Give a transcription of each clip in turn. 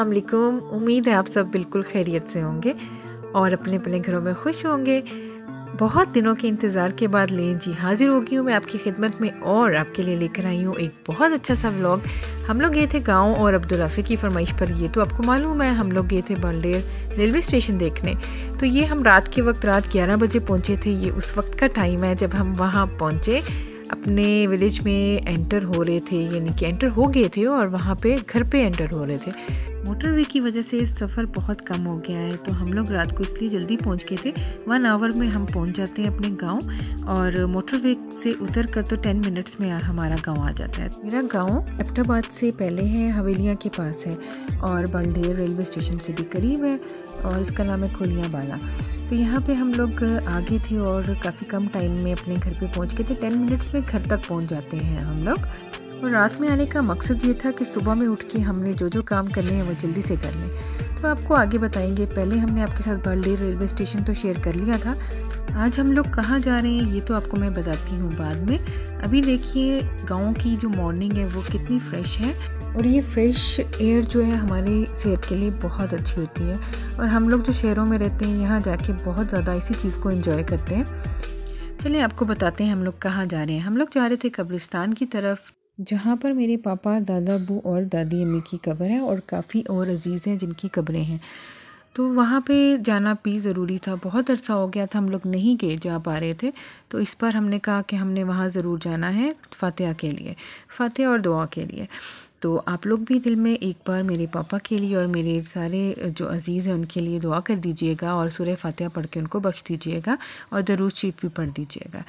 असलकुम उम्मीद है आप सब बिल्कुल खैरियत से होंगे और अपने अपने घरों में खुश होंगे बहुत दिनों के इंतज़ार के बाद ले जी हाज़िर हो गई हूँ मैं आपकी खिदमत में और आपके लिए लेकर आई हूँ एक बहुत अच्छा सा व्लॉग हम लोग गए थे गांव और अब्दुल्लाफे की फरमाइश पर ये तो आपको मालूम है हम लोग गए थे बंडेर रेलवे स्टेशन देखने तो ये हम रात के वक्त रात ग्यारह बजे पहुँचे थे ये उस वक्त का टाइम है जब हम वहाँ पहुँचे अपने विलेज में एंटर हो रहे थे यानी कि एंटर हो गए थे और वहाँ पे घर पे एंटर हो रहे थे मोटरवे की वजह से सफ़र बहुत कम हो गया है तो हम लोग रात को इसलिए जल्दी पहुंच गए थे वन आवर में हम पहुंच जाते हैं अपने गांव और मोटरवे से उतर कर तो टेन मिनट्स में हमारा गांव आ जाता है मेरा गांव एप्टाबाद से पहले है हवेलियाँ के पास है और बंडेर रेलवे स्टेशन से भी करीब है और इसका नाम है खुलिया बाला तो यहाँ पर हम लोग आगे थे और काफ़ी कम टाइम में अपने घर पर पहुँच गए थे टेन मिनट्स में घर तक पहुँच जाते हैं हम लोग और रात में आने का मकसद ये था कि सुबह में उठ के हमने जो जो काम करने हैं वो जल्दी से कर लें तो आपको आगे बताएंगे पहले हमने आपके साथ बड़लेर रेलवे स्टेशन तो शेयर कर लिया था आज हम लोग कहाँ जा रहे हैं ये तो आपको मैं बताती हूँ बाद में अभी देखिए गाँव की जो मॉर्निंग है वो कितनी फ्रेश है और ये फ्रेश एयर जो है हमारी सेहत के लिए बहुत अच्छी होती है और हम लोग जो शहरों में रहते हैं यहाँ जाके बहुत ज़्यादा इसी चीज़ को इन्जॉय करते हैं चलिए आपको बताते हैं हम लोग कहाँ जा रहे हैं हम लोग जा रहे थे कब्रिस्तान की तरफ जहाँ पर मेरे पापा दादा बू और दादी अम्मी की कब्र है और काफ़ी और अजीज़ हैं जिनकी कब्रें हैं तो वहाँ पे जाना भी ज़रूरी था बहुत अर्सा हो गया था हम लोग नहीं गए जा पा रहे थे तो इस पर हमने कहा कि हमने वहाँ ज़रूर जाना है फातह के लिए फातह और दुआ के लिए तो आप लोग भी दिल में एक बार मेरे पापा के लिए और मेरे सारे जो अज़ीज़ हैं उनके लिए दुआ कर दीजिएगा और सूर्य फातह पढ़ के उनको बख्श दीजिएगा और दरूज शीफ भी पढ़ दीजिएगा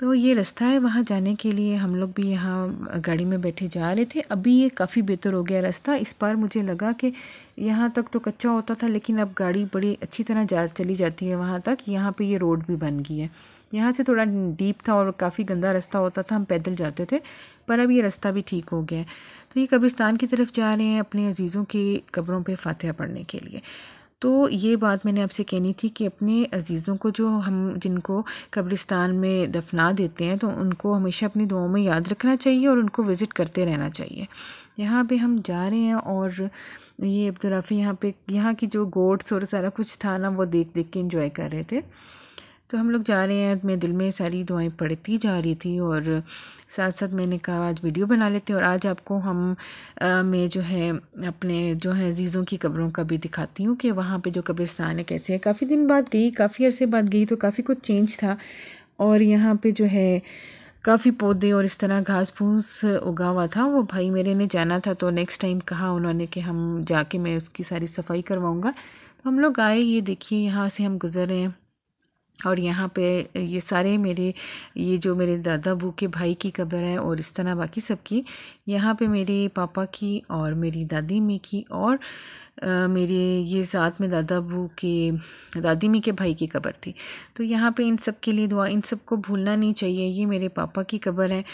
तो ये रास्ता है वहाँ जाने के लिए हम लोग भी यहाँ गाड़ी में बैठे जा रहे थे अभी ये काफ़ी बेहतर हो गया रास्ता इस बार मुझे लगा कि यहाँ तक तो कच्चा होता था लेकिन अब गाड़ी बड़ी अच्छी तरह जा चली जाती है वहाँ तक यहाँ पे ये रोड भी बन गई है यहाँ से थोड़ा डीप था और काफ़ी गंदा रास्ता होता था हम पैदल जाते थे पर अब ये रास्ता भी ठीक हो गया है तो ये कब्रिस्तान की तरफ जा रहे हैं अपने अजीज़ों की कब्रों पर फातह पढ़ने के लिए तो ये बात मैंने आपसे कहनी थी कि अपने अजीज़ों को जो हम जिनको कब्रिस्तान में दफना देते हैं तो उनको हमेशा अपनी दुआओं में याद रखना चाहिए और उनको विज़िट करते रहना चाहिए यहाँ पे हम जा रहे हैं और ये अब्दुलरफ़ी यहाँ पे यहाँ की जो गोड्स और सारा कुछ था ना वो देख देख के इंजॉय कर रहे थे तो हम लोग जा रहे हैं मैं दिल में सारी दुआएं पड़ती जा रही थी और साथ साथ मैंने कहा आज वीडियो बना लेते हैं और आज आपको हम आ, मैं जो है अपने जो है अजीज़ों की कब्रों का भी दिखाती हूँ कि वहाँ पे जो कब्रिस्तान है कैसे है काफ़ी दिन बाद गई काफ़ी अरसे बाद गई तो काफ़ी कुछ चेंज था और यहाँ पर जो है काफ़ी पौधे और इस तरह घास फूस उगा हुआ था वो भाई मेरे ने जाना था तो नेक्स्ट टाइम कहा उन्होंने कि हम जाके मैं उसकी सारी सफाई करवाऊँगा तो हम लोग आए ये देखिए यहाँ से हम गुज़र रहे हैं और यहाँ पे ये सारे मेरे ये जो मेरे दादा बू के भाई की कब्र है और इस तरह बाकी सब की यहाँ पे मेरे पापा की और मेरी दादी मी की और आ, मेरे ये साथ में दादा बू के दादी मी के भाई की कब्र थी तो यहाँ पे इन सब के लिए दुआ इन सब को भूलना नहीं चाहिए ये मेरे पापा की कब्र है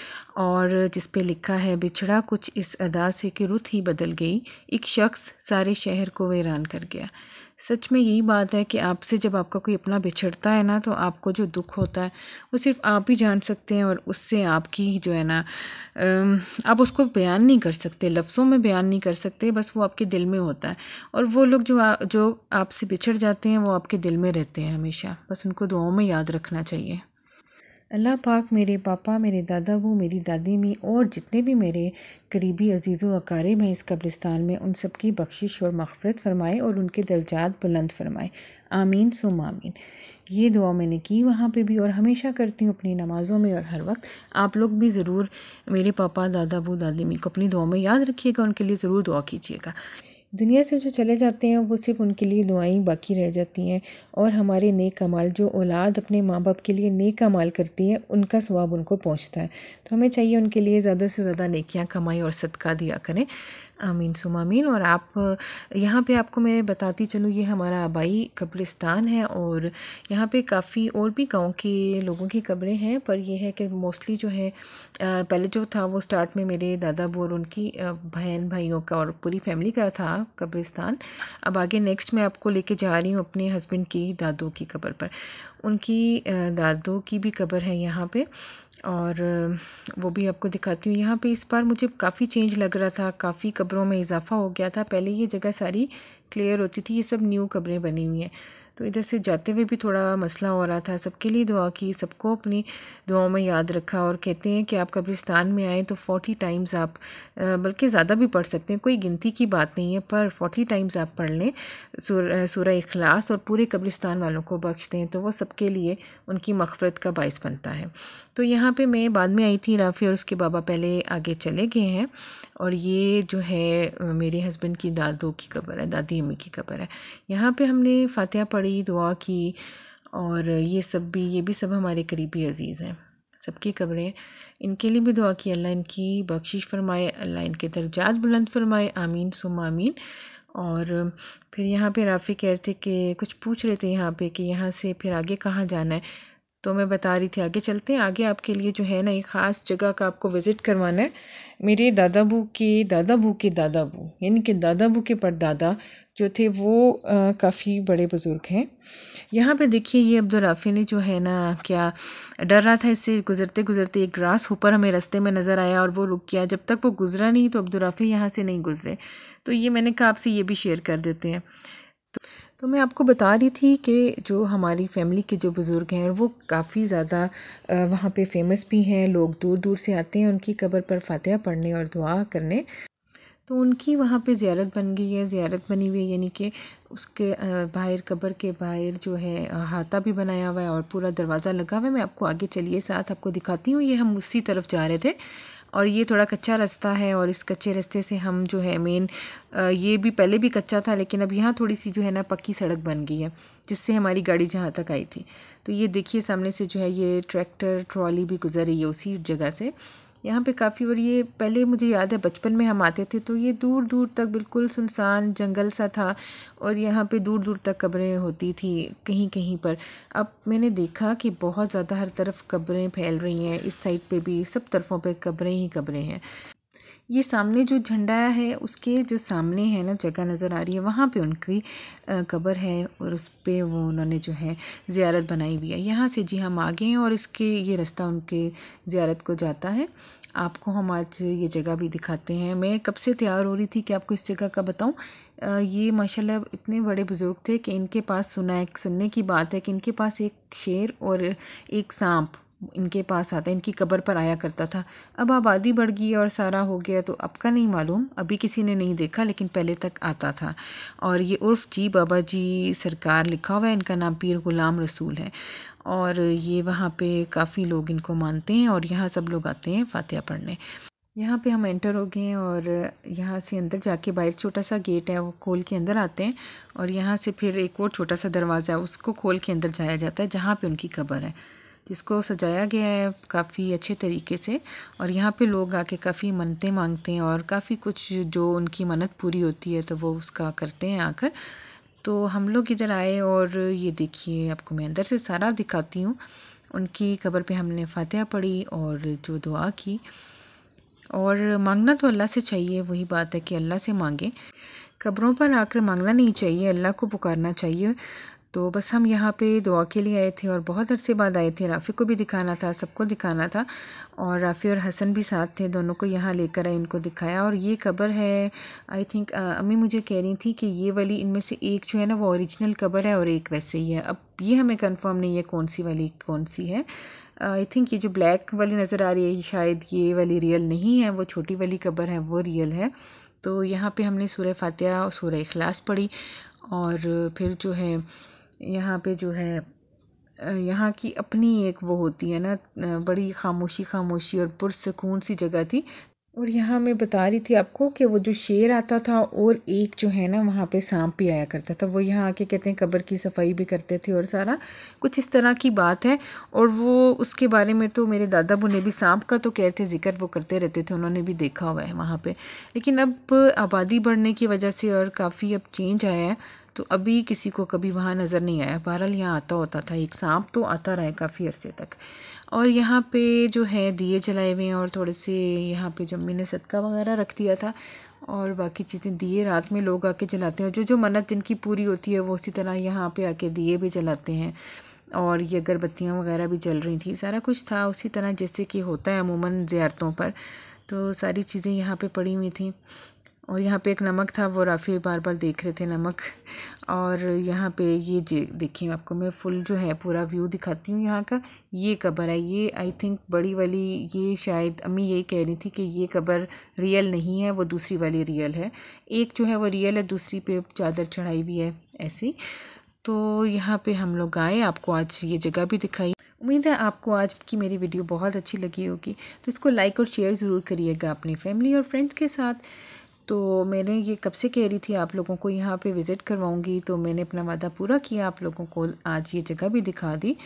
और जिस पे लिखा है बिछड़ा कुछ इस अदा से कि रुत ही बदल गई एक शख्स सारे शहर को वीरान कर गया सच में यही बात है कि आपसे जब आपका कोई अपना बिछड़ता है ना तो आपको जो दुख होता है वो सिर्फ आप ही जान सकते हैं और उससे आपकी जो है ना आप उसको बयान नहीं कर सकते लफ्ज़ों में बयान नहीं कर सकते बस वो आपके दिल में होता है और वो लोग जो आ, जो आपसे बिछड़ जाते हैं वो आपके दिल में रहते हैं हमेशा बस उनको दुआओं में याद रखना चाहिए अल्लाह पाक मेरे पापा मेरे दादा वो मेरी दादी मी और जितने भी मेरे करीबी अजीज़ व अकारिब हैं इस कब्रिस्तान में उन सब की बख्शिश और मफ़रत फरमाए और उनके दर्जात बुलंद फरमाए आमीन सुम आमीन ये दुआ मैंने की वहाँ पे भी और हमेशा करती हूँ अपनी नमाज़ों में और हर वक्त आप लोग भी ज़रूर मेरे पापा दादा अबू दादी मी को अपनी दुआ में याद रखिएगा उनके लिए ज़रूर दुआ कीजिएगा दुनिया से जो चले जाते हैं वो सिर्फ उनके लिए दुआई बाकी रह जाती हैं और हमारे नेक कमाल जो औलाद अपने माँ बाप के लिए नेक कमाल करती है उनका स्वाब उनको पहुँचता है तो हमें चाहिए उनके लिए ज़्यादा से ज़्यादा नेकियाँ कमाई और सदका दिया करें आमीन सुम आमीन और आप यहाँ पे आपको मैं बताती चलूँ ये हमारा आबाई कब्रिस्तान है और यहाँ पे काफ़ी और भी गांव के लोगों की कब्रें हैं पर यह है कि मोस्टली जो है पहले जो था वो स्टार्ट में मेरे दादा बोर और उनकी बहन भाइयों का और पूरी फैमिली का था कब्रिस्तान अब आगे नेक्स्ट मैं आपको लेके जा रही हूँ अपने हस्बैंड की दादों की कब्र पर उनकी दादों की भी कब्र है यहाँ पे और वो भी आपको दिखाती हूँ यहाँ पे इस बार मुझे काफ़ी चेंज लग रहा था काफ़ी कब्रों में इजाफा हो गया था पहले ये जगह सारी क्लियर होती थी ये सब न्यू कब्रें बनी हुई हैं तो इधर से जाते हुए भी थोड़ा मसला हो रहा था सबके लिए दुआ की सबको अपनी दुआओं में याद रखा और कहते हैं कि आप कब्रिस्तान में आएँ तो फोर्टी टाइम्स आप बल्कि ज़्यादा भी पढ़ सकते हैं कोई गिनती की बात नहीं है पर फोर्टी टाइम्स आप पढ़ लें सूर अखलास और पूरे कब्रिस्तान वालों को बख्श दें तो वो सबके लिए उनकी मफफरत का बायस बनता है तो यहाँ पर मैं बाद में आई थी राफ़ी और उसके बाबा पहले आगे चले गए हैं और ये जो है मेरे हस्बैंड की दादू की कबर है दादी अम्मी की कबर है यहाँ पर हमने फ़ातह पढ़ पढ़ी दुआ की और ये सब भी ये भी सब हमारे करीबी अज़ीज़ हैं सबकी कब्रें इनके लिए भी दुआ की अल्लाह इनकी बख्शिश फरमाए अल्लाह इनके दर्जात बुलंद फरमाए आमीन सुम आमीन और फिर यहाँ पे राफ़ी कह रहे थे कि कुछ पूछ रहे थे यहाँ पे कि यहाँ से फिर आगे कहाँ जाना है तो मैं बता रही थी आगे चलते हैं आगे आपके लिए जो है ना एक ख़ास जगह का आपको विज़िट करवाना है मेरे दादा बू के दादा बू के दादा बू यानी कि दादा बू के परदादा जो थे वो काफ़ी बड़े बुज़ुर्ग हैं यहाँ पे देखिए ये अब्दुलराफ़ी ने जो है ना क्या डर रहा था इससे गुज़रते गुज़रते एक ग्रास ऊपर हमें रस्ते में नज़र आया और वो रुक गया जब तक वो गुज़रा नहीं तो अब्दुलराफ़ी यहाँ से नहीं गुज़रे तो ये मैंने कहा आपसे ये भी शेयर कर देते हैं तो मैं आपको बता रही थी कि जो हमारी फैमिली के जो बुज़ुर्ग हैं वो काफ़ी ज़्यादा वहाँ पे फेमस भी हैं लोग दूर दूर से आते हैं उनकी कब्र पर फातह पढ़ने और दुआ करने तो उनकी वहाँ पे ज़्यारत बन गई है ज़्यारत बनी हुई है यानी कि उसके बाहर कब्र के बाहर जो है हाथा भी बनाया हुआ है और पूरा दरवाज़ा लगा हुआ है मैं आपको आगे चलिए साथ आपको दिखाती हूँ ये हम उसी तरफ जा रहे थे और ये थोड़ा कच्चा रास्ता है और इस कच्चे रास्ते से हम जो है मेन ये भी पहले भी कच्चा था लेकिन अब यहाँ थोड़ी सी जो है ना पक्की सड़क बन गई है जिससे हमारी गाड़ी जहाँ तक आई थी तो ये देखिए सामने से जो है ये ट्रैक्टर ट्रॉली भी गुजर रही है उसी जगह से यहाँ पे काफ़ी और ये पहले मुझे याद है बचपन में हम आते थे तो ये दूर दूर तक बिल्कुल सुनसान जंगल सा था और यहाँ पे दूर दूर तक कब्रें होती थी कहीं कहीं पर अब मैंने देखा कि बहुत ज़्यादा हर तरफ कब्रें फैल रही हैं इस साइड पे भी सब तरफों पे कब्रें ही कब्रें हैं ये सामने जो झंडा है उसके जो सामने है ना जगह नज़र आ रही है वहाँ पे उनकी कब्र है और उस पर वो उन्होंने जो है ज़्यारत बनाई हुई है यहाँ से जी हम आ गए हैं और इसके ये रास्ता उनके ज़्यारत को जाता है आपको हम आज ये जगह भी दिखाते हैं मैं कब से तैयार हो रही थी कि आपको इस जगह का बताऊँ ये माशाल्लाह इतने बड़े बुज़ुर्ग थे कि इनके पास सुना है सुनने की बात है कि इनके पास एक शेर और एक सांप इनके पास आता इनकी कब्र पर आया करता था अब आबादी बढ़ गई और सारा हो गया तो अब का नहीं मालूम अभी किसी ने नहीं देखा लेकिन पहले तक आता था और ये उर्फ जी बाबा जी सरकार लिखा हुआ है इनका नाम पीर गुलाम रसूल है और ये वहाँ पे काफ़ी लोग इनको मानते हैं और यहाँ सब लोग आते हैं फातिहा पढ़ने यहाँ पे हम एंटर हो गए हैं और यहाँ से अंदर जाके बाहर छोटा सा गेट है वो खोल के अंदर आते हैं और यहाँ से फिर एक और छोटा सा दरवाज़ा है उसको खोल के अंदर जाया जाता है जहाँ पे उनकी कब्र है जिसको सजाया गया है काफ़ी अच्छे तरीके से और यहाँ पे लोग आके काफ़ी मन्नतें मांगते हैं और काफ़ी कुछ जो उनकी मन्नत पूरी होती है तो वो उसका करते हैं आकर तो हम लोग इधर आए और ये देखिए आपको मैं अंदर से सारा दिखाती हूँ उनकी कब्र पे हमने फातिहा पढ़ी और जो दुआ की और मांगना तो अल्लाह से चाहिए वही बात है कि अल्लाह से मांगें कब्रों पर आकर मांगना नहीं चाहिए अल्लाह को पुकारना चाहिए तो बस हम यहाँ पे दुआ के लिए आए थे और बहुत अरसे बाद आए थे राफ़ी को भी दिखाना था सबको दिखाना था और राफ़ी और हसन भी साथ थे दोनों को यहाँ लेकर आए इनको दिखाया और ये कबर है आई थिंक अम्मी मुझे कह रही थी कि ये वाली इनमें से एक जो है ना वो ओरिजिनल कबर है और एक वैसे ही है अब ये हमें कन्फर्म नहीं है कौन सी वाली कौन सी है आई थिंक ये जो ब्लैक वाली नज़र आ रही है शायद ये वाली रियल नहीं है वो छोटी वाली कबर है वो रियल है तो यहाँ पर हमने सूर्य फातह और सूर्य अखलास पढ़ी और फिर जो है यहाँ पे जो है यहाँ की अपनी एक वो होती है ना बड़ी खामोशी खामोशी और पुरसकून सी जगह थी और यहाँ मैं बता रही थी आपको कि वो जो शेर आता था और एक जो है ना वहाँ पे सांप भी आया करता था वो यहाँ आके कहते हैं कब्र की सफाई भी करते थे और सारा कुछ इस तरह की बात है और वो उसके बारे में तो मेरे दादा बुने भी सांप का तो कहते ज़िक्र वो करते रहते थे उन्होंने भी देखा हुआ है वहाँ पर लेकिन अब आबादी बढ़ने की वजह से और काफ़ी अब चेंज आया है तो अभी किसी को कभी वहाँ नज़र नहीं आया बहरहाल यहाँ आता होता था एक सांप तो आता रहा काफ़ी अरसे तक और यहाँ पे जो है दिए जलाए हुए हैं और थोड़े से यहाँ पे जो अम्मी ने सदका वगैरह रख दिया था और बाकी चीज़ें दिए रात में लोग आके जलाते हैं जो जो मन्नत जिनकी पूरी होती है वो उसी तरह यहाँ पर आके दिए भी जलाते हैं और ये अगरबत्तियाँ वगैरह भी जल रही थी सारा कुछ था उसी तरह जैसे कि होता है अमूमन ज़्यारतों पर तो सारी चीज़ें यहाँ पे पड़ी हुई थी और यहाँ पे एक नमक था वो राफ़ी बार बार देख रहे थे नमक और यहाँ पे ये देखिए आपको मैं फुल जो है पूरा व्यू दिखाती हूँ यहाँ का ये कबर है ये आई थिंक बड़ी वाली ये शायद अम्मी यही कह रही थी कि ये कबर रियल नहीं है वो दूसरी वाली रियल है एक जो है वो रियल है दूसरी पे चादर चढ़ाई भी है ऐसी तो यहाँ पे हम लोग आए आपको आज ये जगह भी दिखाई उम्मीद है आपको आज की मेरी वीडियो बहुत अच्छी लगी होगी तो इसको लाइक और शेयर ज़रूर करिएगा अपनी फैमिली और फ्रेंड्स के साथ तो मैंने ये कब से कह रही थी आप लोगों को यहाँ पे विज़िट करवाऊँगी तो मैंने अपना वादा पूरा किया आप लोगों को आज ये जगह भी दिखा दी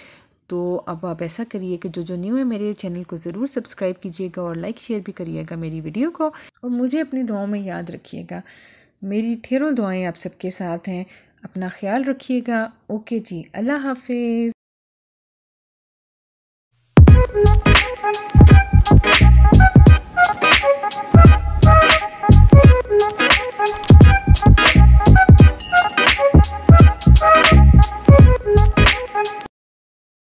तो अब आप ऐसा करिए कि जो जो न्यू है मेरे चैनल को ज़रूर सब्सक्राइब कीजिएगा और लाइक शेयर भी करिएगा मेरी वीडियो को और मुझे अपनी दुआओं में याद रखिएगा मेरी ठेरों दुआएँ आप सबके साथ हैं अपना ख्याल रखिएगा ओके जी अल्लाह हाफिज़